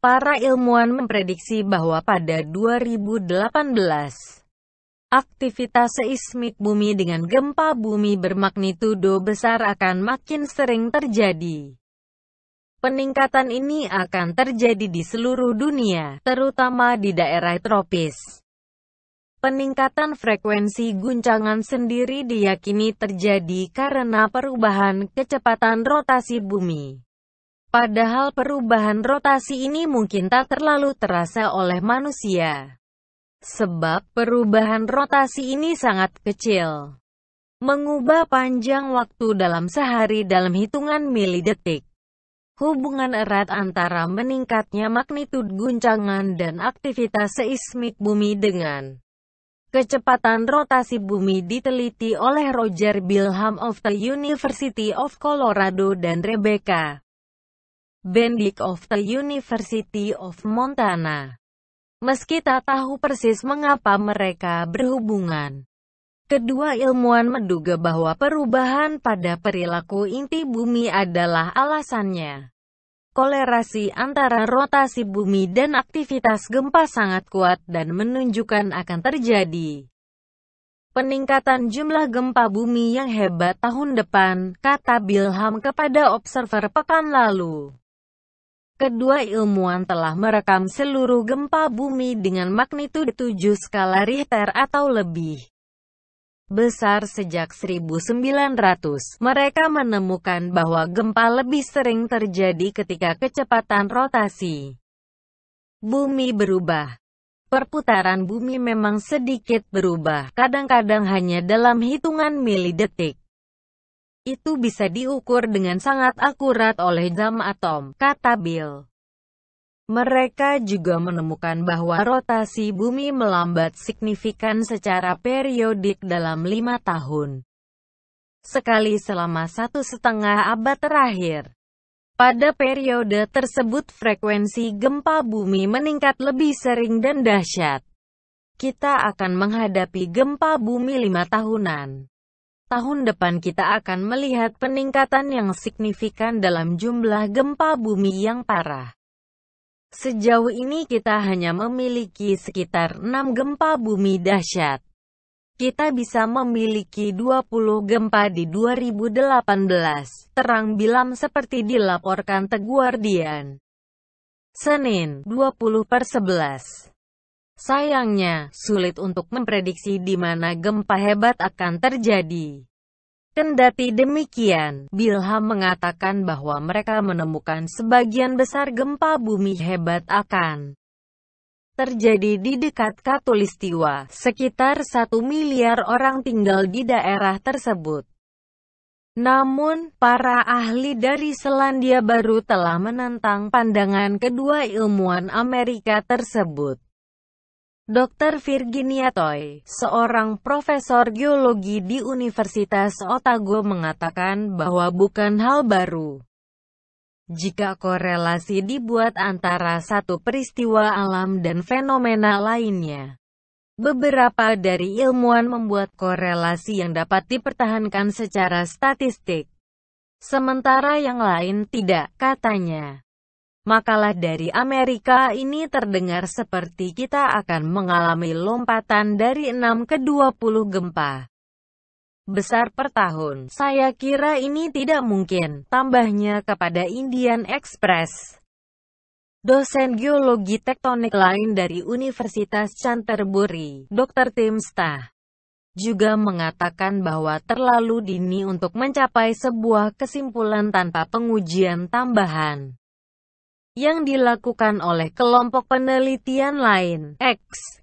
Para ilmuwan memprediksi bahwa pada 2018, aktivitas seismik bumi dengan gempa bumi bermagnitudo besar akan makin sering terjadi. Peningkatan ini akan terjadi di seluruh dunia, terutama di daerah tropis. Peningkatan frekuensi guncangan sendiri diyakini terjadi karena perubahan kecepatan rotasi bumi. Padahal perubahan rotasi ini mungkin tak terlalu terasa oleh manusia. Sebab perubahan rotasi ini sangat kecil. Mengubah panjang waktu dalam sehari dalam hitungan milidetik. Hubungan erat antara meningkatnya magnitud guncangan dan aktivitas seismik bumi dengan kecepatan rotasi bumi diteliti oleh Roger Bilham of the University of Colorado dan Rebecca Bendik of the University of Montana. Meski tak tahu persis mengapa mereka berhubungan, kedua ilmuwan menduga bahwa perubahan pada perilaku inti bumi adalah alasannya. Kolerasi antara rotasi bumi dan aktivitas gempa sangat kuat dan menunjukkan akan terjadi peningkatan jumlah gempa bumi yang hebat tahun depan, kata Bilham kepada Observer pekan lalu. Kedua ilmuwan telah merekam seluruh gempa bumi dengan magnitude 7 skala Richter atau lebih besar sejak 1900. Mereka menemukan bahwa gempa lebih sering terjadi ketika kecepatan rotasi bumi berubah. Perputaran bumi memang sedikit berubah, kadang-kadang hanya dalam hitungan milidetik. Itu bisa diukur dengan sangat akurat oleh jam atom, kata Bill. Mereka juga menemukan bahwa rotasi bumi melambat signifikan secara periodik dalam lima tahun. Sekali selama satu setengah abad terakhir. Pada periode tersebut frekuensi gempa bumi meningkat lebih sering dan dahsyat. Kita akan menghadapi gempa bumi lima tahunan tahun depan kita akan melihat peningkatan yang signifikan dalam jumlah gempa bumi yang parah. Sejauh ini kita hanya memiliki sekitar 6 gempa bumi dahsyat. Kita bisa memiliki 20 gempa di 2018, terang bilam seperti dilaporkan The Guardian. Senin, 20 per 11. Sayangnya, sulit untuk memprediksi di mana gempa hebat akan terjadi. Kendati demikian, Bilham mengatakan bahwa mereka menemukan sebagian besar gempa bumi hebat akan terjadi di dekat Katulistiwa. Sekitar satu miliar orang tinggal di daerah tersebut. Namun, para ahli dari Selandia Baru telah menentang pandangan kedua ilmuwan Amerika tersebut. Dr. Virginia Toy, seorang profesor geologi di Universitas Otago mengatakan bahwa bukan hal baru. Jika korelasi dibuat antara satu peristiwa alam dan fenomena lainnya, beberapa dari ilmuwan membuat korelasi yang dapat dipertahankan secara statistik, sementara yang lain tidak, katanya. Makalah dari Amerika ini terdengar seperti kita akan mengalami lompatan dari 6 ke 20 gempa besar per tahun. Saya kira ini tidak mungkin, tambahnya kepada Indian Express. Dosen geologi tektonik lain dari Universitas Canterbury, Dr. Tim Stah, juga mengatakan bahwa terlalu dini untuk mencapai sebuah kesimpulan tanpa pengujian tambahan yang dilakukan oleh kelompok penelitian lain. X